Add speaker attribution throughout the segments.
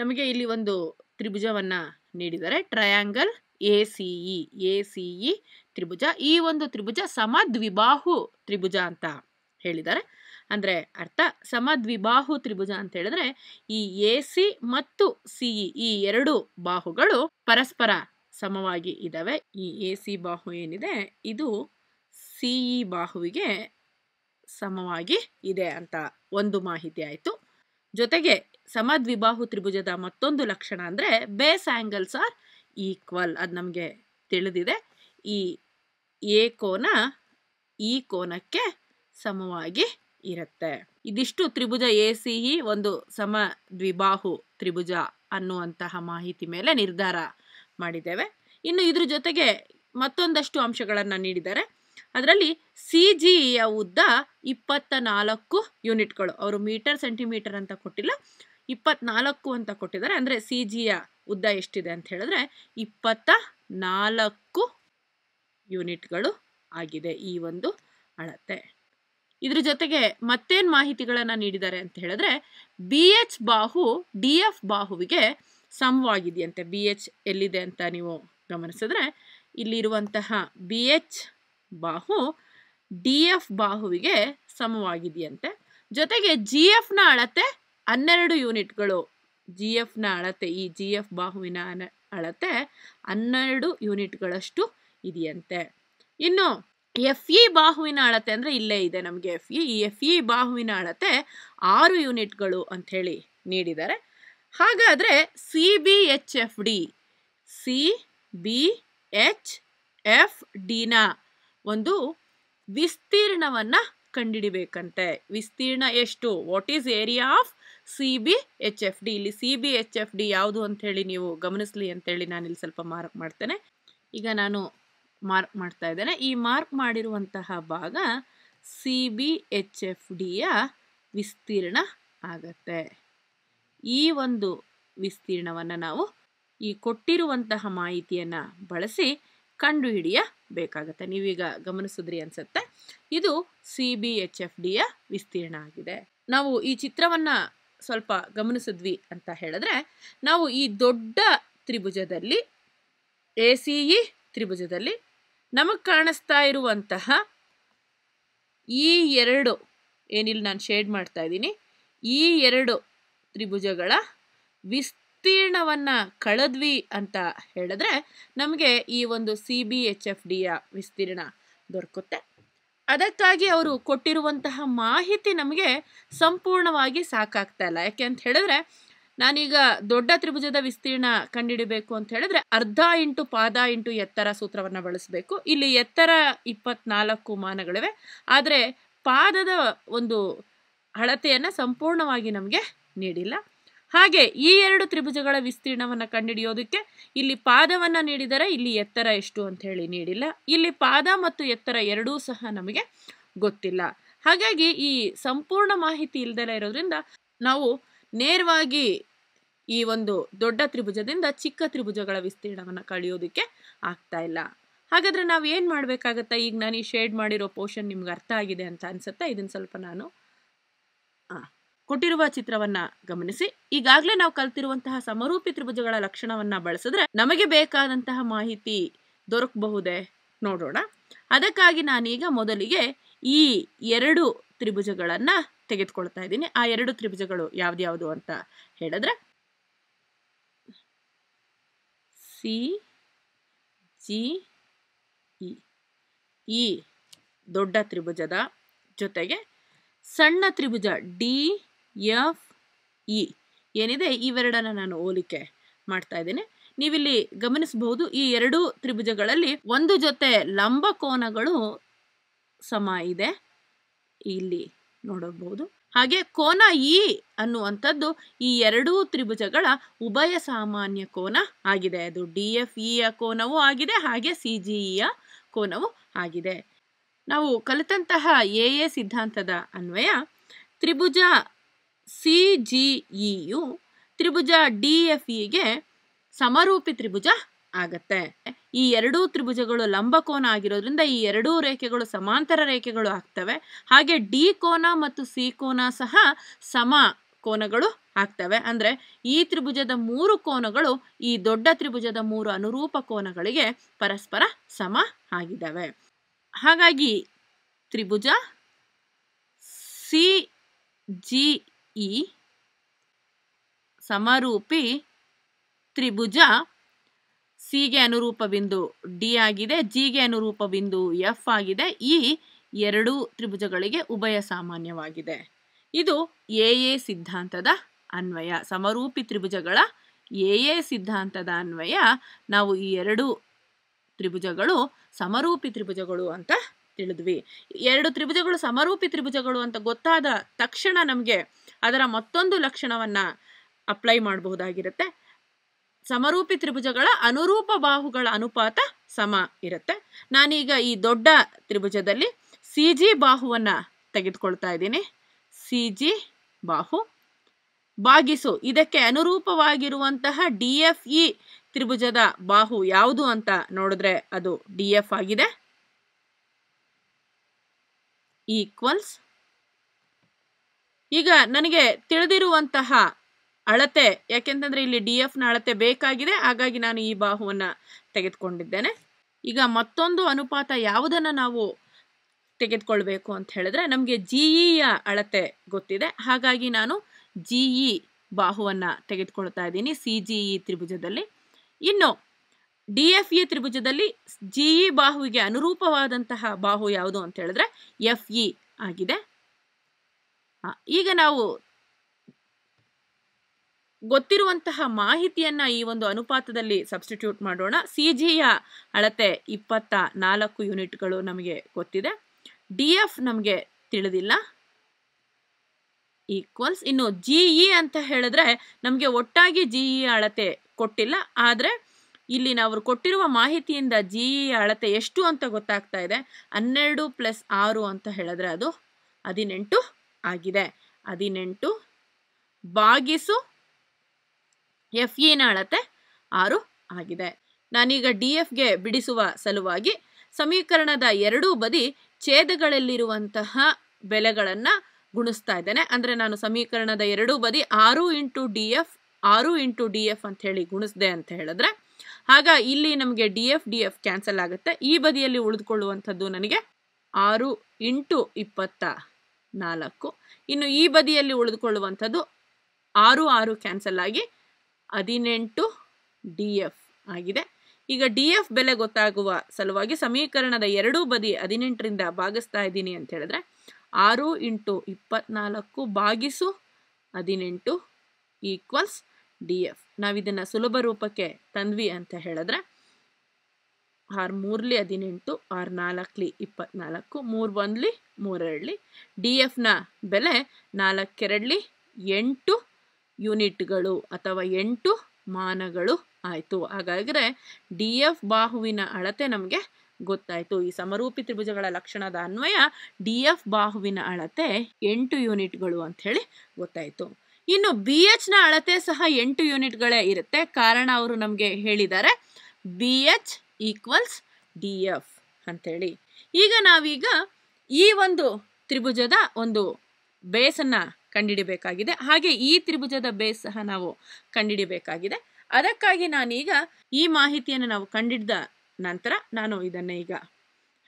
Speaker 1: ನಮಗೆ ಇಲ್ಲಿ ಒಂದು ತ್ರಿಭುಜವನ್ನು ನೀಡಿದರೆ triangle A C E A C E ತ್ರಿಭುಜ ಈ ಒಂದು ತ್ರಿಭುಜ ಸಮದ್ವಿಬಾಹು ತ್ರಿಭುಜ ಅಂತ ಹೇಳಿದ್ದಾರೆ ಅಂದರೆ ಅರ್ಥ ಸಮದ್ವಿಬಾಹು ತ್ರಿಭುಜ ಅಂತ ಹೇಳಿದ್ರೆ ಈ ಎ ಸಿ ಮತ್ತು ಸಿಇ ಈ ಎರಡು ಬಾಹುಗಳು ಪರಸ್ಪರ ಸಮವಾಗಿ ಇದ್ದಾವೆ ಈ ಎ ಸಿ ಬಾಹು ಏನಿದೆ ಇದು ಸಿಇ ಬಾಹುವಿಗೆ ಸಮವಾಗಿ ಇದೆ ಅಂತ ಒಂದು ಮಾಹಿತಿ ಆಯಿತು ಜೊತೆಗೆ ಸಮದ್ವಿಬಾಹು ತ್ರಿಭುಜದ ಮತ್ತೊಂದು ಲಕ್ಷಣ ಅಂದರೆ ಬೇಸ್ ಆ್ಯಂಗಲ್ಸ್ ಆರ್ ಈಕ್ವಲ್ ಅದು ನಮಗೆ ತಿಳಿದಿದೆ ಈ ಎ ಕೋನ ಈ ಕೋನಕ್ಕೆ ಸಮವಾಗಿ ಇರುತ್ತೆ ಇದಿಷ್ಟು ತ್ರಿಭುಜ ಎ ಸಿ ಒಂದು ಸಮ ದ್ವಿಬಾಹು ತ್ರಿಭುಜ ಅನ್ನುವಂತಹ ಮಾಹಿತಿ ಮೇಲೆ ನಿರ್ಧಾರ ಮಾಡಿದ್ದೇವೆ ಇನ್ನು ಇದ್ರ ಜೊತೆಗೆ ಮತ್ತೊಂದಷ್ಟು ಅಂಶಗಳನ್ನು ನೀಡಿದ್ದಾರೆ ಅದರಲ್ಲಿ ಸಿ ಜಿ ಯ ಉದ್ದ ಇಪ್ಪತ್ತ ನಾಲ್ಕು ಯೂನಿಟ್ಗಳು ಅವರು ಮೀಟರ್ ಸೆಂಟಿಮೀಟರ್ ಅಂತ ಕೊಟ್ಟಿಲ್ಲ ಇಪ್ಪತ್ನಾಲ್ಕು ಅಂತ ಕೊಟ್ಟಿದ್ದಾರೆ ಅಂದರೆ ಸಿ ಜಿಯ ಉದ್ದ ಎಷ್ಟಿದೆ ಅಂತ ಹೇಳಿದ್ರೆ ಇಪ್ಪತ್ತ ನಾಲ್ಕು ಯೂನಿಟ್ಗಳು ಆಗಿದೆ ಈ ಒಂದು ಅಳತೆ ಇದ್ರ ಜೊತೆಗೆ ಮತ್ತೇನು ಮಾಹಿತಿಗಳನ್ನು ನೀಡಿದ್ದಾರೆ ಅಂತ ಹೇಳಿದ್ರೆ ಬಿ ಎಚ್ ಬಾಹು ಡಿ ಎಫ್ ಬಾಹುವಿಗೆ ಸಮವಾಗಿದೆಯಂತೆ ಬಿ ಎಚ್ ಎಲ್ಲಿದೆ ಅಂತ ನೀವು ಗಮನಿಸಿದ್ರೆ ಇಲ್ಲಿರುವಂತಹ ಬಿ ಎಚ್ ಬಾಹು ಡಿ ಎಫ್ ಬಾಹುವಿಗೆ ಸಮವಾಗಿದೆಯಂತೆ ಜೊತೆಗೆ ಜಿ ಎಫ್ನ ಅಳತೆ ಹನ್ನೆರಡು ಯೂನಿಟ್ಗಳು ಜಿ ಎಫ್ನ ಅಳತೆ ಈ ಜಿ ಎಫ್ ಬಾಹುವಿನ ಅಳತೆ ಹನ್ನೆರಡು ಯೂನಿಟ್ಗಳಷ್ಟು ಇದೆಯಂತೆ ಇನ್ನು ಎಫ್ ಇ ಬಾಹುವಿನ ಅಳತೆ ಅಂದರೆ ಇಲ್ಲೇ ಇದೆ ನಮಗೆ ಎಫ್ ಇ ಈ ಎಫ್ ಇ ಬಾಹುವಿನ ಅಳತೆ ಆರು ಯೂನಿಟ್ಗಳು ಅಂಥೇಳಿ ನೀಡಿದ್ದಾರೆ ಹಾಗಾದರೆ C B H F D C B H F ಡಿನ ಒಂದು ವಿಸ್ತೀರ್ಣವನ್ನು ಕಂಡಿಡಿಬೇಕಂತೆ ವಿಸ್ತೀರ್ಣ ಎಷ್ಟು what is area of C B H F D ಇಲ್ಲಿ C B H F D ಯಾವುದು ಅಂಥೇಳಿ ನೀವು ಗಮನಿಸಲಿ ಅಂತೇಳಿ ಇಲ್ಲಿ ಸ್ವಲ್ಪ ಮಾರ್ಕ್ ಮಾಡ್ತೇನೆ ಈಗ ನಾನು ಮಾರ್ಕ್ ಮಾಡ್ತಾ ಇದ್ದೇನೆ ಈ ಮಾರ್ಕ್ ಮಾಡಿರುವಂತಹ ಭಾಗ ಸಿ ಬಿ ಎಚ್ ಎಫ್ ಡಿಯ ವಿಸ್ತೀರ್ಣ ಆಗತ್ತೆ ಈ ಒಂದು ವಿಸ್ತೀರ್ಣವನ್ನು ನಾವು ಈ ಕೊಟ್ಟಿರುವಂತಹ ಮಾಹಿತಿಯನ್ನು ಬಳಸಿ ಕಂಡುಹಿಡಿಯಬೇಕಾಗತ್ತೆ ನೀವೀಗ ಗಮನಿಸಿದ್ರಿ ಅನ್ಸುತ್ತೆ ಇದು ಸಿ ಬಿ ಎಚ್ ಎಫ್ ಡಿಯ ವಿಸ್ತೀರ್ಣ ಆಗಿದೆ ನಾವು ಈ ಚಿತ್ರವನ್ನು ಸ್ವಲ್ಪ ಗಮನಿಸಿದ್ವಿ ಅಂತ ಹೇಳಿದ್ರೆ ನಾವು ಈ ದೊಡ್ಡ ತ್ರಿಭುಜದಲ್ಲಿ ಎ ಸಿ ಇ ತ್ರಿಭುಜದಲ್ಲಿ ನಮಗೆ ಕಾಣಿಸ್ತಾ ಇರುವಂತಹ ಈ ಎರಡು ಏನಿಲ್ಲ ನಾನು ಶೇಡ್ ಮಾಡ್ತಾ ಇದ್ದೀನಿ ಈ ಎರಡು ತ್ರಿಭುಜಗಳ ವಿಸ್ತೀರ್ಣವನ್ನು ಕಳೆದ್ವಿ ಅಂತ ಹೇಳಿದ್ರೆ ನಮಗೆ ಈ ಒಂದು ಸಿ ಬಿ ಎಚ್ ಎಫ್ ಡಿಯ ವಿಸ್ತೀರ್ಣ ದೊರಕುತ್ತೆ ಅದಕ್ಕಾಗಿ ಅವರು ಕೊಟ್ಟಿರುವಂತಹ ಮಾಹಿತಿ ನಮಗೆ ಸಂಪೂರ್ಣವಾಗಿ ಸಾಕಾಗ್ತಾ ಇಲ್ಲ ಯಾಕೆ ಅಂತ ಹೇಳಿದ್ರೆ ನಾನೀಗ ದೊಡ್ಡ ತ್ರಿಭುಜದ ವಿಸ್ತೀರ್ಣ ಕಂಡುಹಿಡಬೇಕು ಅಂತ ಹೇಳಿದ್ರೆ ಅರ್ಧ ಇಂಟು ಪಾದ ಇಂಟು ಎತ್ತರ ಸೂತ್ರವನ್ನು ಬಳಸಬೇಕು ಇಲ್ಲಿ ಎತ್ತರ ಇಪ್ಪತ್ನಾಲ್ಕು ಮಾನಗಳಿವೆ ಆದರೆ ಪಾದದ ಒಂದು ಅಳತೆಯನ್ನು ಸಂಪೂರ್ಣವಾಗಿ ನಮಗೆ ನೀಡಿಲ್ಲ ಹಾಗೆ ಈ ಎರಡು ತ್ರಿಭುಜಗಳ ವಿಸ್ತೀರ್ಣವನ್ನು ಕಂಡುಹಿಡಿಯೋದಕ್ಕೆ ಇಲ್ಲಿ ಪಾದವನ್ನು ನೀಡಿದರೆ ಇಲ್ಲಿ ಎತ್ತರ ಎಷ್ಟು ಅಂತ ಹೇಳಿ ನೀಡಿಲ್ಲ ಇಲ್ಲಿ ಪಾದ ಮತ್ತು ಎತ್ತರ ಎರಡೂ ಸಹ ನಮಗೆ ಗೊತ್ತಿಲ್ಲ ಹಾಗಾಗಿ ಈ ಸಂಪೂರ್ಣ ಮಾಹಿತಿ ಇಲ್ದೆಲ್ಲ ಇರೋದ್ರಿಂದ ನಾವು ನೇರವಾಗಿ ಈ ಒಂದು ದೊಡ್ಡ ತ್ರಿಭುಜದಿಂದ ಚಿಕ್ಕ ತ್ರಿಭುಜಗಳ ವಿಸ್ತೀರ್ಣವನ್ನು ಕಳೆಯೋದಕ್ಕೆ ಆಗ್ತಾ ಇಲ್ಲ ಹಾಗಾದರೆ ನಾವು ಏನು ಮಾಡಬೇಕಾಗತ್ತಾ ಈಗ ನಾನು ಈ ಶೇಡ್ ಮಾಡಿರೋ ಪೋರ್ಷನ್ ನಿಮ್ಗೆ ಅರ್ಥ ಆಗಿದೆ ಅಂತ ಅನ್ಸುತ್ತೆ ಇದನ್ನು ಸ್ವಲ್ಪ ನಾನು ಹಾಂ ಕೊಟ್ಟಿರುವ ಚಿತ್ರವನ್ನ ಗಮನಿಸಿ ಈಗಾಗಲೇ ನಾವು ಕಲ್ತಿರುವಂತಹ ಸಮರೂಪಿ ತ್ರಿಭುಜಗಳ ಲಕ್ಷಣವನ್ನ ಬಳಸಿದ್ರೆ ನಮಗೆ ಬೇಕಾದಂತಹ ಮಾಹಿತಿ ದೊರಕಬಹುದೇ ನೋಡೋಣ ಅದಕ್ಕಾಗಿ ನಾನೀಗ ಮೊದಲಿಗೆ ಈ ಎರಡು ತ್ರಿಭುಜಗಳನ್ನ ತೆಗೆದುಕೊಳ್ತಾ ಇದ್ದೀನಿ ಆ ಎರಡು ತ್ರಿಭುಜಗಳು ಯಾವ್ದ್ಯಾವುದು ಅಂತ ಹೇಳಿದ್ರೆ ಸಿ ಜಿ ಈ ದೊಡ್ಡ ತ್ರಿಭುಜದ ಜೊತೆಗೆ ಸಣ್ಣ ತ್ರಿಭುಜ ಡಿ ಎಫ್ ಇ ಏನಿದೆ ಇವೆರಡನ್ನ ನಾನು ಹೋಲಿಕೆ ಮಾಡ್ತಾ ಇದ್ದೇನೆ ನೀವಿಲ್ಲಿ ಗಮನಿಸಬಹುದು ಈ ಎರಡೂ ತ್ರಿಭುಜಗಳಲ್ಲಿ ಒಂದು ಜೊತೆ ಲಂಬ ಕೋನಗಳು ಸಮ ಇದೆ ಇಲ್ಲಿ ನೋಡಬಹುದು ಹಾಗೆ ಕೋನ ಇ ಅನ್ನುವಂಥದ್ದು ಈ ಎರಡೂ ತ್ರಿಭುಜಗಳ ಉಭಯ ಸಾಮಾನ್ಯ ಕೋನ ಆಗಿದೆ ಅದು ಡಿ ಎಫ್ ಇಯ ಕೋನವೂ ಆಗಿದೆ ಹಾಗೆ ಸಿ ಜಿ ಇಯ ಕೋನವೂ ಆಗಿದೆ ನಾವು ಕಲಿತಂತಹ ಎ ಎ ಸಿದ್ಧಾಂತದ ಅನ್ವಯ ತ್ರಿಭುಜ ಸಿ ಜಿ ತ್ರಿಭುಜ ಡಿ ಎಫ್ ಇಗೆ ಸಮರೂಪಿ ತ್ರಿಭುಜ ಆಗತ್ತೆ ಈ ಎರಡೂ ತ್ರಿಭುಜಗಳು ಲಂಬಕೋನ ಆಗಿರೋದ್ರಿಂದ ಈ ಎರಡೂ ರೇಖೆಗಳು ಸಮಾಂತರ ರೇಖೆಗಳು ಆಗ್ತವೆ ಹಾಗೆ ಡಿ ಕೋನ ಮತ್ತು ಸಿ ಕೋನ ಸಹ ಸಮ ಕೋನಗಳು ಆಗ್ತವೆ ಅಂದ್ರೆ ಈ ತ್ರಿಭುಜದ ಮೂರು ಕೋನಗಳು ಈ ದೊಡ್ಡ ತ್ರಿಭುಜದ ಮೂರು ಅನುರೂಪ ಕೋನಗಳಿಗೆ ಪರಸ್ಪರ ಸಮ ಆಗಿದ್ದಾವೆ ಹಾಗಾಗಿ ತ್ರಿಭುಜ ಸಿ ಜಿ ಈ ಸಮರೂಪಿ ತ್ರಿಭುಜ ಸಿಗೆ ಅನುರೂಪ ಬಿಂದು ಡಿ ಆಗಿದೆ ಜಿಗೆ ಅನುರೂಪ ಬಿಂದು ಎಫ್ ಆಗಿದೆ ಈ ಎರಡೂ ತ್ರಿಭುಜಗಳಿಗೆ ಉಭಯ ಸಾಮಾನ್ಯವಾಗಿದೆ ಇದು ಎ ಎ ಸಿದ್ಧಾಂತದ ಅನ್ವಯ ಸಮರೂಪಿ ತ್ರಿಭುಜಗಳ ಎ ಎ ಸಿದ್ಧಾಂತದ ಅನ್ವಯ ನಾವು ಈ ಎರಡು ತ್ರಿಭುಜಗಳು ಸಮರೂಪಿ ತ್ರಿಭುಜಗಳು ಅಂತ ತಿಳಿದ್ವಿ ಎರಡು ತ್ರಿಭುಜಗಳು ಸಮರೂಪಿ ತ್ರಿಭುಜಗಳು ಅಂತ ಗೊತ್ತಾದ ತಕ್ಷಣ ನಮಗೆ ಅದರ ಮತ್ತೊಂದು ಲಕ್ಷಣವನ್ನ ಅಪ್ಲೈ ಮಾಡಬಹುದಾಗಿರುತ್ತೆ ಸಮರೂಪಿ ತ್ರಿಭುಜಗಳ ಅನುರೂಪ ಬಾಹುಗಳ ಅನುಪಾತ ಸಮ ಇರುತ್ತೆ ನಾನೀಗ ಈ ದೊಡ್ಡ ತ್ರಿಭುಜದಲ್ಲಿ ಸಿ ಜಿ ಬಾಹುವನ್ನ ತೆಗೆದುಕೊಳ್ತಾ ಇದ್ದೀನಿ ಸಿ ಜಿ ಬಾಹು ಬಾಗಿಸು ಇದಕ್ಕೆ ಅನುರೂಪವಾಗಿರುವಂತಹ ಡಿ ಎಫ್ ಇ ತ್ರಿಭುಜದ ಬಾಹು ಯಾವುದು ಅಂತ ನೋಡಿದ್ರೆ ಅದು ಡಿ ಎಫ್ ಆಗಿದೆ ಈಕ್ವಲ್ಸ್ ಈಗ ನನಗೆ ತಿಳಿದಿರುವಂತಹ ಅಳತೆ ಯಾಕೆಂತಂದ್ರೆ ಇಲ್ಲಿ ಡಿ ನ ಅಳತೆ ಬೇಕಾಗಿದೆ ಹಾಗಾಗಿ ನಾನು ಈ ಬಾಹುವನ್ನ ತೆಗೆದುಕೊಂಡಿದ್ದೇನೆ ಈಗ ಮತ್ತೊಂದು ಅನುಪಾತ ಯಾವುದನ್ನು ನಾವು ತೆಗೆದುಕೊಳ್ಬೇಕು ಅಂತ ಹೇಳಿದ್ರೆ ನಮಗೆ ಜಿ e ಯ ಅಳತೆ ಗೊತ್ತಿದೆ ಹಾಗಾಗಿ ನಾನು ಜಿ ಇ e ಬಾಹುವನ್ನು ತೆಗೆದುಕೊಳ್ತಾ ಇದ್ದೀನಿ ಸಿ ಜಿ ಇ ತ್ರಿಭುಜದಲ್ಲಿ ಇನ್ನು ಡಿ ಎಫ್ ಇ ತ್ರಿಭುಜದಲ್ಲಿ ಜಿಇ ಬಾಹುವಿಗೆ ಅನುರೂಪವಾದಂತಹ ಬಾಹು ಯಾವುದು ಅಂತ ಹೇಳಿದ್ರೆ ಎಫ್ಇ ಆಗಿದೆ ಈಗ ನಾವು ಗೊತ್ತಿರುವಂತಹ ಮಾಹಿತಿಯನ್ನ ಈ ಒಂದು ಅನುಪಾತದಲ್ಲಿ ಸಬ್ಸ್ಟಿಟ್ಯೂಟ್ ಮಾಡೋಣ ಸಿ ಯ ಅಳತೆ ಇಪ್ಪತ್ತ ನಾಲ್ಕು ಯೂನಿಟ್ಗಳು ನಮಗೆ ಗೊತ್ತಿದೆ ಡಿ ಎಫ್ ನಮಗೆ ತಿಳಿದಿಲ್ಲ ಈಕ್ವಲ್ಸ್ ಇನ್ನು ಜಿ ಇ ಅಂತ ಹೇಳಿದ್ರೆ ನಮಗೆ ಒಟ್ಟಾಗಿ ಜಿಇ ಅಳತೆ ಕೊಟ್ಟಿಲ್ಲ ಆದರೆ ಇಲ್ಲಿ ನಾವು ಕೊಟ್ಟಿರುವ ಮಾಹಿತಿಯಿಂದ ಜಿ ಇ e ಅಳತೆ ಎಷ್ಟು ಅಂತ ಗೊತ್ತಾಗ್ತಾ ಇದೆ ಹನ್ನೆರಡು ಪ್ಲಸ್ ಆರು ಅಂತ ಹೇಳಿದ್ರೆ ಅದು ಹದಿನೆಂಟು ಆಗಿದೆ ಹದಿನೆಂಟು ಬಾಗಿಸು ಎಫ್ ಇನ e ಅಳತೆ ಆರು ಆಗಿದೆ ನಾನೀಗ ಡಿ ಎಫ್ಗೆ ಬಿಡಿಸುವ ಸಲುವಾಗಿ ಸಮೀಕರಣದ ಎರಡೂ ಬದಿ ಛೇದಗಳಲ್ಲಿರುವಂತಹ ಬೆಲೆಗಳನ್ನು ಗುಣಿಸ್ತಾ ಇದ್ದೇನೆ ಅಂದರೆ ನಾನು ಸಮೀಕರಣದ ಎರಡೂ ಬದಿ ಆರು ಇಂಟು ಡಿ ಎಫ್ ಆರು ಇಂಟು ಡಿ ಎಫ್ ಅಂತ ಹೇಳಿ ಗುಣಿಸ್ದೆ ಅಂತ ಹೇಳಿದ್ರೆ ಆಗ ಇಲ್ಲಿ ನಮಗೆ D F D F cancel ಆಗುತ್ತೆ ಈ ಬದಿಯಲ್ಲಿ ಉಳಿದುಕೊಳ್ಳುವಂಥದ್ದು ನನಗೆ ಆರು ಇಂಟು ಇಪ್ಪತ್ತ ನಾಲ್ಕು ಇನ್ನು ಈ ಬದಿಯಲ್ಲಿ ಉಳಿದುಕೊಳ್ಳುವಂಥದ್ದು ಆರು ಆರು ಕ್ಯಾನ್ಸಲ್ ಆಗಿ ಹದಿನೆಂಟು ಡಿ ಎಫ್ ಆಗಿದೆ ಈಗ ಡಿ ಎಫ್ ಬೆಲೆ ಗೊತ್ತಾಗುವ ಸಲುವಾಗಿ ಸಮೀಕರಣದ ಎರಡೂ ಬದಿ ಹದಿನೆಂಟರಿಂದ ಭಾಗಿಸ್ತಾ ಇದ್ದೀನಿ ಅಂತ ಹೇಳಿದ್ರೆ ಆರು ಇಂಟು ಇಪ್ಪತ್ನಾಲ್ಕು ಭಾಗಿಸು ಹದಿನೆಂಟು ಈಕ್ವಲ್ಸ್ ಡಿ ಎಫ್ ನಾವಿದನ್ನು ಸುಲಭ ರೂಪಕ್ಕೆ ತಂದ್ವಿ ಅಂತ ಹೇಳಿದ್ರೆ ಆರ್ ಮೂರ್ಲಿ ಹದಿನೆಂಟು ಆರ್ ನಾಲ್ಕಲಿ ಇಪ್ಪತ್ನಾಲ್ಕು ಮೂರು ಒಂದ್ಲಿ ಮೂರೆರಡ್ಲಿ ಡಿ ಎಫ್ನ ಬೆಲೆ ನಾಲ್ಕೆರಡ್ಲಿ ಎಂಟು ಯೂನಿಟ್ಗಳು ಅಥವಾ ಎಂಟು ಮಾನಗಳು ಆಯಿತು ಹಾಗಾದರೆ ಡಿ ಎಫ್ ಬಾಹುವಿನ ಅಳತೆ ನಮಗೆ ಗೊತ್ತಾಯಿತು ಈ ಸಮರೂಪಿ ತ್ರಿಭುಜಗಳ ಲಕ್ಷಣದ ಅನ್ವಯ ಡಿ ಎಫ್ ಬಾಹುವಿನ ಅಳತೆ ಎಂಟು ಯೂನಿಟ್ಗಳು ಅಂಥೇಳಿ ಗೊತ್ತಾಯಿತು ಇನ್ನು ಬಿ ನ ಅಳತೆ ಸಹ ಎಂಟು ಯೂನಿಟ್ಗಳೇ ಇರುತ್ತೆ ಕಾರಣ ಅವರು ನಮಗೆ ಹೇಳಿದ್ದಾರೆ B H equals D F ಅಂಥೇಳಿ ಈಗ ನಾವೀಗ ಈ ಒಂದು ತ್ರಿಭುಜದ ಒಂದು ಬೇಸನ್ನು ಕಂಡಿಡಿಬೇಕಾಗಿದೆ ಹಾಗೆ ಈ ತ್ರಿಭುಜದ ಬೇಸ್ ಸಹ ನಾವು ಕಂಡಿಡಿಬೇಕಾಗಿದೆ ಅದಕ್ಕಾಗಿ ನಾನೀಗ ಈ ಮಾಹಿತಿಯನ್ನು ನಾವು ಕಂಡಿಡ್ದ ನಂತರ ನಾನು ಇದನ್ನು ಈಗ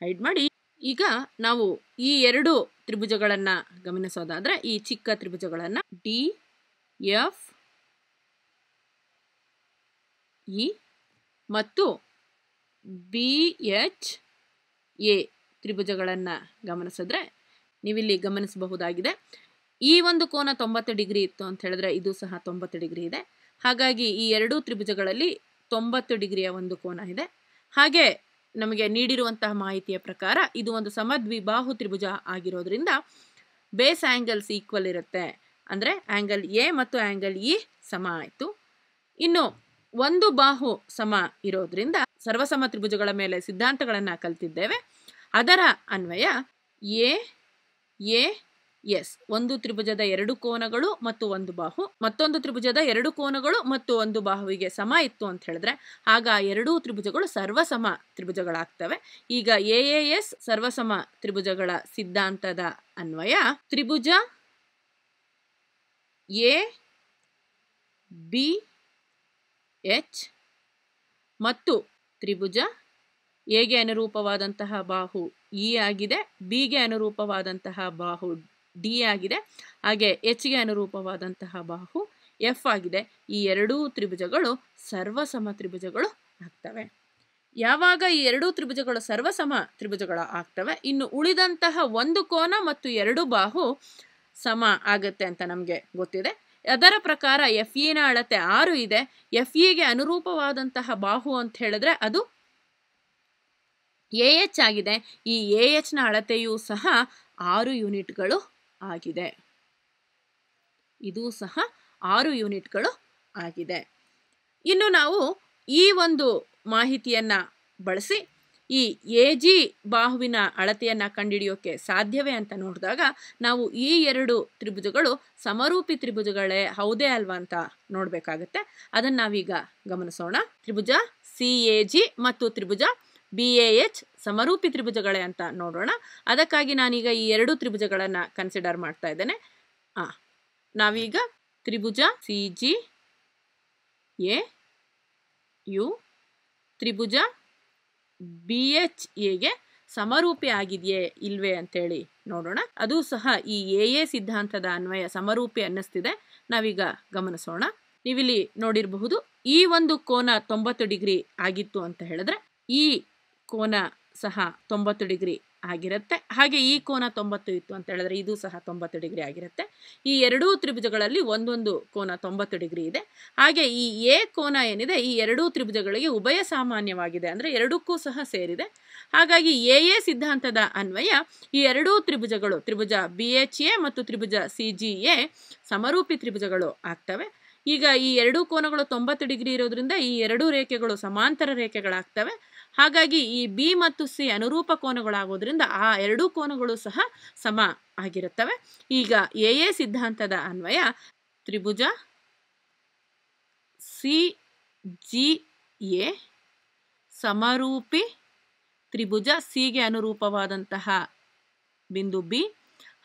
Speaker 1: ಹೈಡ್ ಮಾಡಿ ಈಗ ನಾವು ಈ ಎರಡು ತ್ರಿಭುಜಗಳನ್ನು ಗಮನಿಸೋದಾದರೆ ಈ ಚಿಕ್ಕ ತ್ರಿಭುಜಗಳನ್ನು ಡಿ ಎಫ್ ಇ ಮತ್ತು ಬಿ ಎಚ್ ಎ ತ್ರಿಭುಜಗಳನ್ನು ಗಮನಿಸಿದ್ರೆ ನೀವಿಲ್ಲಿ ಗಮನಿಸಬಹುದಾಗಿದೆ ಈ ಒಂದು ಕೋನ ತೊಂಬತ್ತು ಡಿಗ್ರಿ ಇತ್ತು ಅಂತ ಹೇಳಿದ್ರೆ ಇದು ಸಹ ತೊಂಬತ್ತು ಡಿಗ್ರಿ ಇದೆ ಹಾಗಾಗಿ ಈ ಎರಡೂ ತ್ರಿಭುಜಗಳಲ್ಲಿ ತೊಂಬತ್ತು ಡಿಗ್ರಿಯ ಒಂದು ಕೋನ ಇದೆ ಹಾಗೆ ನಮಗೆ ನೀಡಿರುವಂತಹ ಮಾಹಿತಿಯ ಪ್ರಕಾರ ಇದು ಒಂದು ಸಮದ್ವಿಬಾಹು ತ್ರಿಭುಜ ಆಗಿರೋದ್ರಿಂದ ಬೇಸ್ ಆ್ಯಂಗಲ್ಸ್ ಈಕ್ವಲ್ ಇರುತ್ತೆ ಅಂದರೆ ಆ್ಯಂಗಲ್ ಎ ಮತ್ತು ಆ್ಯಂಗಲ್ ಇ e ಸಮ ಆಯಿತು ಇನ್ನು ಒಂದು ಬಾಹು ಸಮ ಇರೋದ್ರಿಂದ ಸರ್ವಸಮ ತ್ರಿಭುಜಗಳ ಮೇಲೆ ಸಿದ್ಧಾಂತಗಳನ್ನು ಕಲ್ತಿದ್ದೇವೆ ಅದರ ಅನ್ವಯ ಎ ಎ ಎಸ್ ಒಂದು ತ್ರಿಭುಜದ ಎರಡು ಕೋನಗಳು ಮತ್ತು ಒಂದು ಬಾಹು ಮತ್ತೊಂದು ತ್ರಿಭುಜದ ಎರಡು ಕೋನಗಳು ಮತ್ತು ಒಂದು ಬಾಹುವಿಗೆ ಸಮ ಇತ್ತು ಅಂತ ಹೇಳಿದ್ರೆ ಆಗ ಎರಡೂ ತ್ರಿಭುಜಗಳು ಸರ್ವಸಮ ತ್ರಿಭುಜಗಳಾಗ್ತವೆ ಈಗ ಎ ಎ ಎಸ್ ಸರ್ವಸಮ ತ್ರಿಭುಜಗಳ ಸಿದ್ಧಾಂತದ ಅನ್ವಯ ತ್ರಿಭುಜ ಎ ಬಿ ಎಚ್ ಮತ್ತು ತ್ರಿಭುಜ ಎಗೆ ಅನುರೂಪವಾದಂತಹ ಬಾಹು ಇ ಆಗಿದೆ ಬಿಗೆ ಅನುರೂಪವಾದಂತಹ ಬಾಹು ಡಿ ಆಗಿದೆ ಹಾಗೆ ಗೆ ಅನುರೂಪವಾದಂತಹ ಬಾಹು ಎಫ್ ಆಗಿದೆ ಈ ಎರಡೂ ತ್ರಿಭುಜಗಳು ಸರ್ವಸಮ ತ್ರಿಭುಜಗಳು ಆಗ್ತವೆ ಯಾವಾಗ ಈ ಎರಡೂ ತ್ರಿಭುಜಗಳು ಸರ್ವಸಮ ತ್ರಿಭುಜಗಳು ಆಗ್ತವೆ ಇನ್ನು ಉಳಿದಂತಹ ಒಂದು ಕೋನ ಮತ್ತು ಎರಡು ಬಾಹು ಸಮ ಆಗುತ್ತೆ ಅಂತ ನಮಗೆ ಗೊತ್ತಿದೆ ಅದರ ಪ್ರಕಾರ ಎಫ್ ಇನ e ಅಳತೆ ಆರು ಇದೆ ಎಫ್ ಇಗೆ e ಅನುರೂಪವಾದಂತಹ ಬಾಹು ಅಂತ ಹೇಳಿದ್ರೆ ಅದು ಎ ಎಚ್ ಆಗಿದೆ ಈ ಎ ಎಚ್ ನ ಅಳತೆಯೂ ಸಹ ಆರು ಯೂನಿಟ್ಗಳು ಆಗಿದೆ ಇದೂ ಸಹ ಆರು ಯೂನಿಟ್ಗಳು ಆಗಿದೆ ಇನ್ನು ನಾವು ಈ ಒಂದು ಮಾಹಿತಿಯನ್ನ ಬಳಸಿ ಈ ಎ ಜಿ ಬಾಹುವಿನ ಅಳತೆಯನ್ನು ಕಂಡುಹಿಡಿಯೋಕ್ಕೆ ಸಾಧ್ಯವೇ ಅಂತ ನೋಡಿದಾಗ ನಾವು ಈ ಎರಡು ತ್ರಿಭುಜಗಳು ಸಮರೂಪಿ ತ್ರಿಭುಜಗಳೇ ಹೌದೇ ಅಲ್ವಾ ಅಂತ ನೋಡಬೇಕಾಗತ್ತೆ ಅದನ್ನು ನಾವೀಗ ಗಮನಿಸೋಣ ತ್ರಿಭುಜ ಸಿ ಎ ಜಿ ಮತ್ತು ತ್ರಿಭುಜ ಬಿ ಎ ಎಚ್ ಸಮರೂಪಿ ತ್ರಿಭುಜಗಳೇ ಅಂತ ನೋಡೋಣ ಅದಕ್ಕಾಗಿ ನಾನೀಗ ಈ ಎರಡು ತ್ರಿಭುಜಗಳನ್ನು ಕನ್ಸಿಡರ್ ಮಾಡ್ತಾ ಇದ್ದೇನೆ ಆ ನಾವೀಗ ತ್ರಿಭುಜ ಸಿ ಜಿ ಎ ಯು ತ್ರಿಭುಜ ಬಿ ಎಚ್ ಎಗೆ ಸಮರೂಪಿ ಆಗಿದೆಯೇ ಇಲ್ವೇ ಅಂತೇಳಿ ನೋಡೋಣ ಅದು ಸಹ ಈ ಎ ಎ ಸಿದ್ಧಾಂತದ ಅನ್ವಯ ಸಮರೂಪಿ ಅನ್ನಿಸ್ತಿದೆ ನಾವೀಗ ಗಮನಿಸೋಣ ನೀವಿಲ್ಲಿ ನೋಡಿರಬಹುದು ಈ ಒಂದು ಕೋನ ತೊಂಬತ್ತು ಡಿಗ್ರಿ ಆಗಿತ್ತು ಅಂತ ಹೇಳಿದ್ರೆ ಈ ಕೋನ ಸಹ ತೊಂಬತ್ತು ಡಿಗ್ರಿ ಆಗಿರುತ್ತೆ ಹಾಗೆ ಈ ಕೋನ ತೊಂಬತ್ತು ಇತ್ತು ಅಂತ ಹೇಳಿದ್ರೆ ಇದು ಸಹ ತೊಂಬತ್ತು ಡಿಗ್ರಿ ಆಗಿರುತ್ತೆ ಈ ಎರಡೂ ತ್ರಿಭುಜಗಳಲ್ಲಿ ಒಂದೊಂದು ಕೋನ ತೊಂಬತ್ತು ಡಿಗ್ರಿ ಇದೆ ಹಾಗೆ ಈ ಎ ಕೋನ ಏನಿದೆ ಈ ಎರಡೂ ತ್ರಿಭುಜಗಳಿಗೆ ಉಭಯ ಸಾಮಾನ್ಯವಾಗಿದೆ ಅಂದರೆ ಎರಡಕ್ಕೂ ಸಹ ಸೇರಿದೆ ಹಾಗಾಗಿ ಎ ಎ ಸಿದ್ಧಾಂತದ ಅನ್ವಯ ಈ ಎರಡೂ ತ್ರಿಭುಜಗಳು ತ್ರಿಭುಜ ಬಿ ಎಚ್ ಎ ಮತ್ತು ತ್ರಿಭುಜ ಸಿ ಜಿ ಎ ಸಮರೂಪಿ ತ್ರಿಭುಜಗಳು ಆಗ್ತವೆ ಈಗ ಈ ಎರಡೂ ಕೋನಗಳು ತೊಂಬತ್ತು ಡಿಗ್ರಿ ಇರೋದ್ರಿಂದ ಈ ಎರಡೂ ರೇಖೆಗಳು ಸಮಾಂತರ ರೇಖೆಗಳಾಗ್ತವೆ ಹಾಗಾಗಿ ಈ ಬಿ ಮತ್ತು ಸಿ ಅನುರೂಪ ಕೋನಗಳಾಗೋದ್ರಿಂದ ಆ ಎರಡೂ ಕೋನಗಳು ಸಹ ಸಮ ಆಗಿರುತ್ತವೆ ಈಗ ಎ ಎ ಸಿದ್ಧಾಂತದ ಅನ್ವಯ ತ್ರಿಭುಜ ಸಿ ಜಿ ಎ ಸಮರೂಪಿ ತ್ರಿಭುಜ ಸಿಗೆ ಅನುರೂಪವಾದಂತಹ ಬಿಂದು ಬಿ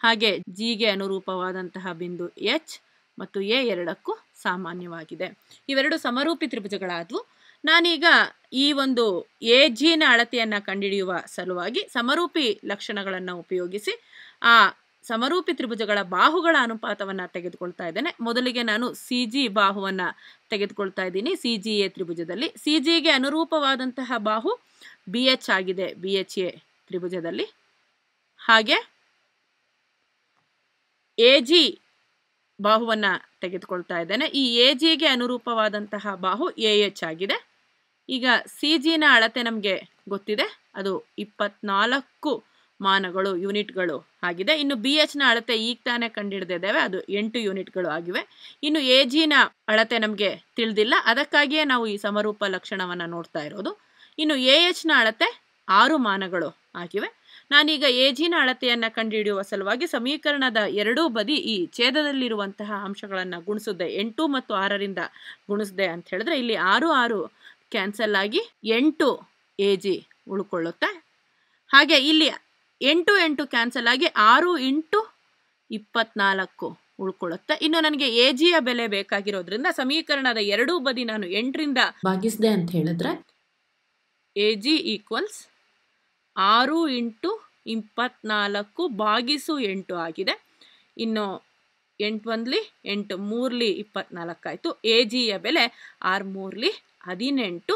Speaker 1: ಹಾಗೆ ಜಿಗೆ ಅನುರೂಪವಾದಂತಹ ಬಿಂದು ಎಚ್ ಮತ್ತು ಎ ಎರಡಕ್ಕೂ ಸಾಮಾನ್ಯವಾಗಿದೆ ಇವೆರಡು ಸಮರೂಪಿ ತ್ರಿಭುಜಗಳಾದವು ನಾನೀಗ ಈ ಒಂದು ಎ ಜಿನ ಅಳತೆಯನ್ನು ಕಂಡುಹಿಡಿಯುವ ಸಲುವಾಗಿ ಸಮರೂಪಿ ಲಕ್ಷಣಗಳನ್ನು ಉಪಯೋಗಿಸಿ ಆ ಸಮರೂಪಿ ತ್ರಿಭುಜಗಳ ಬಾಹುಗಳ ಅನುಪಾತವನ್ನು ತೆಗೆದುಕೊಳ್ತಾ ಇದ್ದೇನೆ ಮೊದಲಿಗೆ ನಾನು ಸಿ ಜಿ ಬಾಹುವನ್ನು ತೆಗೆದುಕೊಳ್ತಾ ಇದ್ದೀನಿ ಸಿ ಜಿ ಎ ತ್ರಿಭುಜದಲ್ಲಿ ಸಿ ಜಿಗೆ ಅನುರೂಪವಾದಂತಹ ಬಾಹು ಬಿ ಎಚ್ ಆಗಿದೆ ಬಿ ಎಚ್ ಎ ತ್ರಿಭುಜದಲ್ಲಿ ಹಾಗೆ ಎ ಜಿ ಬಾಹುವನ್ನು ತೆಗೆದುಕೊಳ್ತಾ ಇದ್ದೇನೆ ಈ ಎ ಜಿಗೆ ಅನುರೂಪವಾದಂತಹ ಬಾಹು ಎ ಎಚ್ ಆಗಿದೆ ಈಗ ಸಿ ಜಿನ ಅಳತೆ ನಮಗೆ ಗೊತ್ತಿದೆ ಅದು ಇಪ್ಪತ್ನಾಲ್ಕು ಮಾನಗಳು ಯೂನಿಟ್ಗಳು ಆಗಿದೆ ಇನ್ನು ಬಿ ಎಚ್ನ ಅಳತೆ ಈಗ ತಾನೇ ಕಂಡುಹಿಡ್ದಿದ್ದೇವೆ ಅದು ಎಂಟು ಯೂನಿಟ್ಗಳು ಆಗಿವೆ ಇನ್ನು ಎ ಜಿನ ಅಳತೆ ನಮಗೆ ತಿಳಿದಿಲ್ಲ ಅದಕ್ಕಾಗಿಯೇ ನಾವು ಈ ಸಮರೂಪ ಲಕ್ಷಣವನ್ನು ನೋಡ್ತಾ ಇರೋದು ಇನ್ನು ಎ ಎಚ್ನ ಅಳತೆ ಆರು ಮಾನಗಳು ಆಗಿವೆ ನಾನೀಗ ಎ ಜಿನ ಅಳತೆಯನ್ನು ಕಂಡುಹಿಡಿಯುವ ಸಲುವಾಗಿ ಸಮೀಕರಣದ ಎರಡೂ ಬದಿ ಈ ಛೇದದಲ್ಲಿರುವಂತಹ ಅಂಶಗಳನ್ನು ಗುಣಿಸಿದ್ದೆ ಎಂಟು ಮತ್ತು ಆರರಿಂದ ಗುಣಿಸದೆ ಅಂತ ಹೇಳಿದ್ರೆ ಇಲ್ಲಿ ಆರು ಆರು ಕ್ಯಾನ್ಸಲ್ ಆಗಿ ಎಂಟು ಎ ಜಿ ಉಳ್ಕೊಳ್ಳುತ್ತೆ ಹಾಗೆ ಇಲ್ಲಿ ಎಂಟು ಎಂಟು ಕ್ಯಾನ್ಸಲ್ ಆಗಿ ಆರು ಇಂಟು ಇಪ್ಪತ್ನಾಲ್ಕು ಉಳ್ಕೊಳ್ಳುತ್ತೆ ಇನ್ನು ನನಗೆ ಎ ಜಿಯ ಬೆಲೆ ಬೇಕಾಗಿರೋದ್ರಿಂದ ಸಮೀಕರಣದ ಎರಡೂ ಬದಿ ನಾನು ಎಂಟರಿಂದ ಭಾಗಿಸಿದೆ ಅಂತ ಹೇಳಿದ್ರೆ ಎ ಜಿ ಈಕ್ವಲ್ಸ್ ಆರು ಇಂಟು ಇಪ್ಪತ್ನಾಲ್ಕು ಭಾಗಿಸು ಎಂಟು ಆಗಿದೆ ಇನ್ನು ಎಂಟು ಒಂದ್ಲಿ ಎಂಟು ಮೂರ್ಲಿ ಇಪ್ಪತ್ನಾಲ್ಕಾಯ್ತು ಎ ಜಿಯ ಬೆಲೆ ಆರು ಮೂರ್ಲಿ ಹದಿನೆಂಟು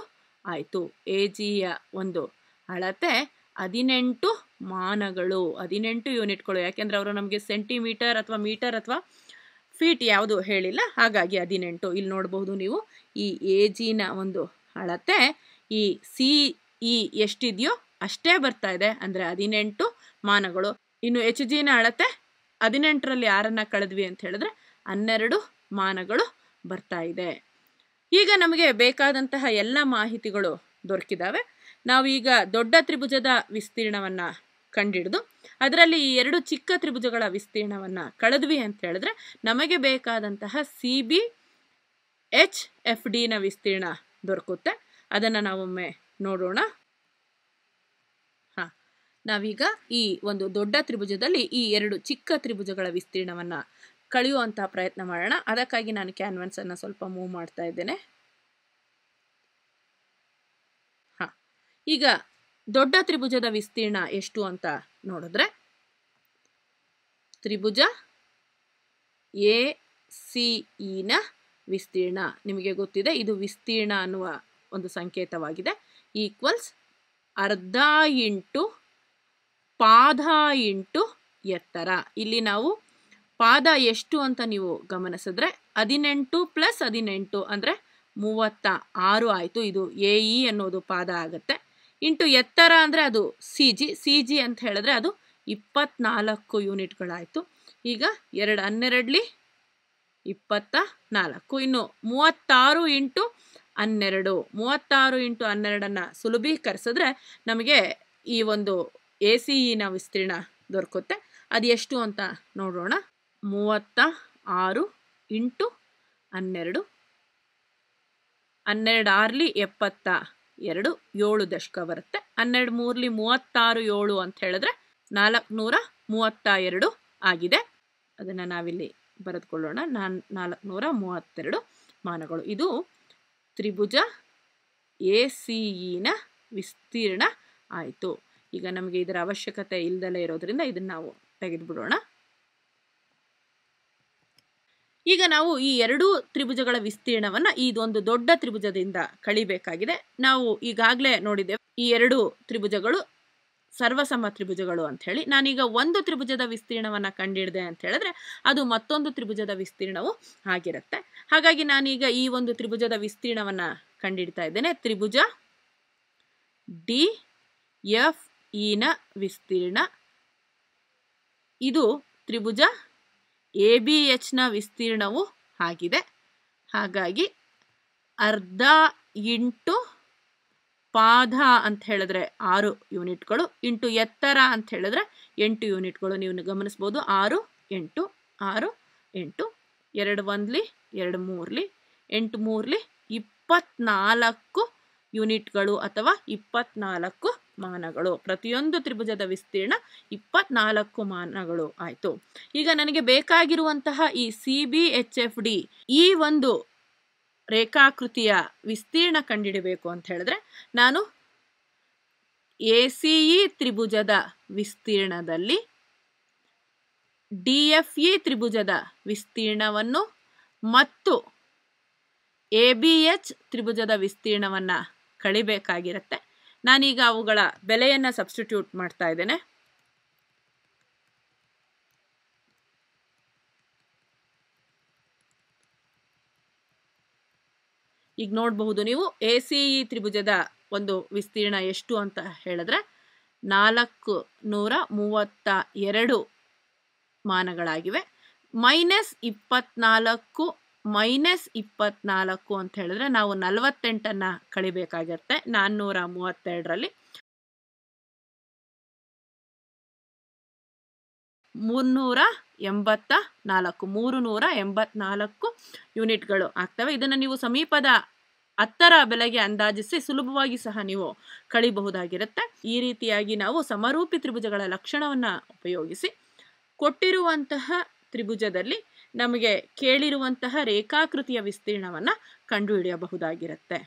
Speaker 1: ಆಯಿತು ಎ ಜಿಯ ಒಂದು ಅಳತೆ ಹದಿನೆಂಟು ಮಾನಗಳು ಹದಿನೆಂಟು ಯೂನಿಟ್ಗಳು ಯಾಕೆಂದರೆ ಅವರು ನಮಗೆ ಸೆಂಟಿಮೀಟರ್ ಅಥವಾ ಮೀಟರ್ ಅಥವಾ ಫೀಟ್ ಯಾವುದು ಹೇಳಿಲ್ಲ ಹಾಗಾಗಿ ಹದಿನೆಂಟು ಇಲ್ಲಿ ನೋಡಬಹುದು ನೀವು ಈ ಎ ಜಿನ ಒಂದು ಅಳತೆ ಈ ಸಿ ಇ ಎಷ್ಟಿದೆಯೋ ಅಷ್ಟೇ ಬರ್ತಾ ಇದೆ ಅಂದರೆ ಹದಿನೆಂಟು ಮಾನಗಳು ಇನ್ನು ಎಚ್ ಜಿನ ಅಳತೆ ಹದಿನೆಂಟರಲ್ಲಿ ಯಾರನ್ನು ಕಳೆದ್ವಿ ಅಂತ ಹೇಳಿದ್ರೆ ಹನ್ನೆರಡು ಮಾನಗಳು ಬರ್ತಾ ಇದೆ ಈಗ ನಮಗೆ ಬೇಕಾದಂತಹ ಎಲ್ಲ ಮಾಹಿತಿಗಳು ದೊರಕಿದಾವೆ ನಾವೀಗ ದೊಡ್ಡ ತ್ರಿಭುಜದ ವಿಸ್ತೀರ್ಣವನ್ನು ಕಂಡಿಡಿದು ಅದರಲ್ಲಿ ಈ ಎರಡು ಚಿಕ್ಕ ತ್ರಿಭುಜಗಳ ವಿಸ್ತೀರ್ಣವನ್ನು ಕಳೆದ್ವಿ ಅಂತ ಹೇಳಿದ್ರೆ ನಮಗೆ ಬೇಕಾದಂತಹ ಸಿ ಬಿ ಎಚ್ ಎಫ್ ಡಿನ ವಿಸ್ತೀರ್ಣ ದೊರಕುತ್ತೆ ಅದನ್ನು ನಾವೊಮ್ಮೆ ನೋಡೋಣ ಹಾಂ ನಾವೀಗ ಈ ಒಂದು ದೊಡ್ಡ ತ್ರಿಭುಜದಲ್ಲಿ ಈ ಎರಡು ಚಿಕ್ಕ ತ್ರಿಭುಜಗಳ ವಿಸ್ತೀರ್ಣವನ್ನು ಕಳೆಯುವಂತಹ ಪ್ರಯತ್ನ ಮಾಡೋಣ ಅದಕ್ಕಾಗಿ ನಾನು ಅನ್ನ ಸ್ವಲ್ಪ ಮೂವ್ ಮಾಡ್ತಾ ಇದ್ದೇನೆ ಹ ಈಗ ದೊಡ್ಡ ತ್ರಿಭುಜದ ವಿಸ್ತೀರ್ಣ ಎಷ್ಟು ಅಂತ ನೋಡಿದ್ರೆ ತ್ರಿಭುಜ ಎ ಸಿ ನ ವಿಸ್ತೀರ್ಣ ನಿಮಗೆ ಗೊತ್ತಿದೆ ಇದು ವಿಸ್ತೀರ್ಣ ಅನ್ನುವ ಒಂದು ಸಂಕೇತವಾಗಿದೆ ಈಕ್ವಲ್ಸ್ ಅರ್ಧ ಇಂಟು ಪಾದ ಇಂಟು ಎತ್ತರ ಇಲ್ಲಿ ನಾವು ಪಾದ ಎಷ್ಟು ಅಂತ ನೀವು ಗಮನಿಸಿದ್ರೆ ಹದಿನೆಂಟು ಪ್ಲಸ್ ಹದಿನೆಂಟು ಅಂದರೆ ಮೂವತ್ತ ಆರು ಆಯಿತು ಇದು ಎ ಇ e ಅನ್ನೋದು ಪಾದ ಆಗುತ್ತೆ ಇಂಟು ಎತ್ತರ ಅಂದರೆ ಅದು ಸಿ ಜಿ ಸಿ ಜಿ ಅಂತ ಹೇಳಿದ್ರೆ ಅದು ಇಪ್ಪತ್ನಾಲ್ಕು ಯೂನಿಟ್ಗಳಾಯಿತು ಈಗ ಎರಡು ಹನ್ನೆರಡಲಿ ಇಪ್ಪತ್ತ ನಾಲ್ಕು ಇನ್ನು ಮೂವತ್ತಾರು ಇಂಟು ಹನ್ನೆರಡು ಮೂವತ್ತಾರು ಇಂಟು ಹನ್ನೆರಡನ್ನು ಸುಲಭೀಕರಿಸಿದ್ರೆ ನಮಗೆ ಈ ಒಂದು ಎ ಸಿ ಇನ ವಿಸ್ತೀರ್ಣ ದೊರಕುತ್ತೆ ಅದು ಎಷ್ಟು ಅಂತ ನೋಡೋಣ ಮೂವತ್ತ ಆರು ಇಂಟು ಹನ್ನೆರಡು ಹನ್ನೆರಡು ಆರ್ಲಿ ಎಪ್ಪತ್ತ ಎರಡು ಏಳು ದಶಕ ಬರುತ್ತೆ ಹನ್ನೆರಡು ಮೂರ್ಲಿ ಮೂವತ್ತಾರು ಏಳು ಅಂತ ಹೇಳಿದ್ರೆ ನಾಲ್ಕುನೂರ ಮೂವತ್ತ ಎರಡು ಆಗಿದೆ ಅದನ್ನು ನಾವಿಲ್ಲಿ ಬರೆದುಕೊಳ್ಳೋಣ ನಾನ್ ನಾಲ್ಕುನೂರ ಮೂವತ್ತೆರಡು ಮಾನಗಳು ಇದು ತ್ರಿಭುಜ ಎ ಸಿಇನ ವಿಸ್ತೀರ್ಣ ಆಯಿತು ಈಗ ನಮಗೆ ಇದರ ಅವಶ್ಯಕತೆ ಇಲ್ದಲೇ ಇರೋದ್ರಿಂದ ಇದನ್ನು ನಾವು ತೆಗೆದುಬಿಡೋಣ ಈಗ ನಾವು ಈ ಎರಡೂ ತ್ರಿಭುಜಗಳ ವಿಸ್ತೀರ್ಣವನ್ನ ಇದೊಂದು ದೊಡ್ಡ ತ್ರಿಭುಜದಿಂದ ಕಳಿಬೇಕಾಗಿದೆ ನಾವು ಈಗಾಗಲೇ ನೋಡಿದ್ದೇವೆ ಈ ಎರಡು ತ್ರಿಭುಜಗಳು ಸರ್ವಸಮ ತ್ರಿಭುಜಗಳು ಅಂತ ಹೇಳಿ ನಾನೀಗ ಒಂದು ತ್ರಿಭುಜದ ವಿಸ್ತೀರ್ಣವನ್ನ ಕಂಡಿಡಿದೆ ಅಂತ ಹೇಳಿದ್ರೆ ಅದು ಮತ್ತೊಂದು ತ್ರಿಭುಜದ ವಿಸ್ತೀರ್ಣವು ಆಗಿರುತ್ತೆ ಹಾಗಾಗಿ ನಾನೀಗ ಈ ಒಂದು ತ್ರಿಭುಜದ ವಿಸ್ತೀರ್ಣವನ್ನ ಕಂಡಿಡ್ತಾ ಇದ್ದೇನೆ ತ್ರಿಭುಜ ಡಿ ಎಫ್ ಇನ ವಿಸ್ತೀರ್ಣ ಇದು ತ್ರಿಭುಜ ಎ ಬಿ ಎಚ್ನ ವಿಸ್ತೀರ್ಣವು ಆಗಿದೆ ಹಾಗಾಗಿ ಅರ್ಧ ಇಂಟು ಪಾದ ಅಂತ ಹೇಳಿದ್ರೆ ಆರು ಯೂನಿಟ್ಗಳು ಇಂಟು ಎತ್ತರ ಅಂತ ಹೇಳಿದ್ರೆ ಎಂಟು ಯೂನಿಟ್ಗಳು ನೀವು ಗಮನಿಸ್ಬೋದು ಆರು ಎಂಟು ಆರು ಎಂಟು ಎರಡು ಒಂದ್ಲಿ ಎರಡು ಮೂರ್ಲಿ ಎಂಟು ಮೂರ್ಲಿ ಇಪ್ಪತ್ನಾಲ್ಕು ಯೂನಿಟ್ಗಳು ಅಥವಾ ಇಪ್ಪತ್ನಾಲ್ಕು ಮಾನಗಳು ಪ್ರತಿಯೊಂದು ತ್ರಿಭುಜದ ವಿಸ್ತೀರ್ಣ ಇಪ್ಪತ್ನಾಲ್ಕು ಮಾನಗಳು ಆಯಿತು ಈಗ ನನಗೆ ಬೇಕಾಗಿರುವಂತಹ ಈ C B H F D ಈ ಒಂದು ರೇಖಾಕೃತಿಯ ವಿಸ್ತೀರ್ಣ ಕಂಡಿಡಬೇಕು ಅಂತ ಹೇಳಿದ್ರೆ ನಾನು ಎ ಸಿಇ ತ್ರಿಭುಜದ ವಿಸ್ತೀರ್ಣದಲ್ಲಿ ಡಿ ಎಫ್ ಇ ತ್ರಿಭುಜದ ವಿಸ್ತೀರ್ಣವನ್ನು ಮತ್ತು ಎ ಬಿ ಎಚ್ ತ್ರಿಭುಜದ ವಿಸ್ತೀರ್ಣವನ್ನು ಕಳಿಬೇಕಾಗಿರುತ್ತೆ ನಾನೀಗ ಅವುಗಳ ಬೆಲೆಯನ್ನು ಸಬ್ಸ್ಟಿಟ್ಯೂಟ್ ಮಾಡ್ತಾ ಇದ್ದೇನೆ ಈಗ ನೋಡಬಹುದು ನೀವು ಎ ಸಿ ತ್ರಿಭುಜದ ಒಂದು ವಿಸ್ತೀರ್ಣ ಎಷ್ಟು ಅಂತ ಹೇಳಿದ್ರೆ ನಾಲ್ಕು ನೂರ ಮೂವತ್ತ ಎರಡು ಮಾನಗಳಾಗಿವೆ ಮೈನಸ್ ಇಪ್ಪತ್ನಾಲ್ಕು ಮೈನಸ್ ಇಪ್ಪತ್ನಾಲ್ಕು ಅಂತ ಹೇಳಿದ್ರೆ ನಾವು ನಲವತ್ತೆಂಟನ್ನು ಕಳಿಬೇಕಾಗಿರುತ್ತೆ ನಾನ್ನೂರ ಮೂವತ್ತೆರಡರಲ್ಲಿ ಮುನ್ನೂರ ಎಂಬತ್ತ ನಾಲ್ಕು ಮೂರು ನೂರ ಎಂಬತ್ನಾಲ್ಕು ಯೂನಿಟ್ಗಳು ಆಗ್ತವೆ ಇದನ್ನು ನೀವು ಸಮೀಪದ ಹತ್ತರ ಬೆಲೆಗೆ ಅಂದಾಜಿಸಿ ಸುಲಭವಾಗಿ ಸಹ ನೀವು ಕಳಿಬಹುದಾಗಿರುತ್ತೆ ಈ ರೀತಿಯಾಗಿ ನಾವು ಸಮರೂಪಿ ತ್ರಿಭುಜಗಳ ಲಕ್ಷಣವನ್ನು ಉಪಯೋಗಿಸಿ ಕೊಟ್ಟಿರುವಂತಹ ತ್ರಿಭುಜದಲ್ಲಿ ನಮಗೆ ಕೇಳಿರುವಂತಹ ರೇಖಾಕೃತಿಯ ವಿಸ್ತೀರ್ಣವನ್ನು ಕಂಡುಹಿಡಿಯಬಹುದಾಗಿರುತ್ತೆ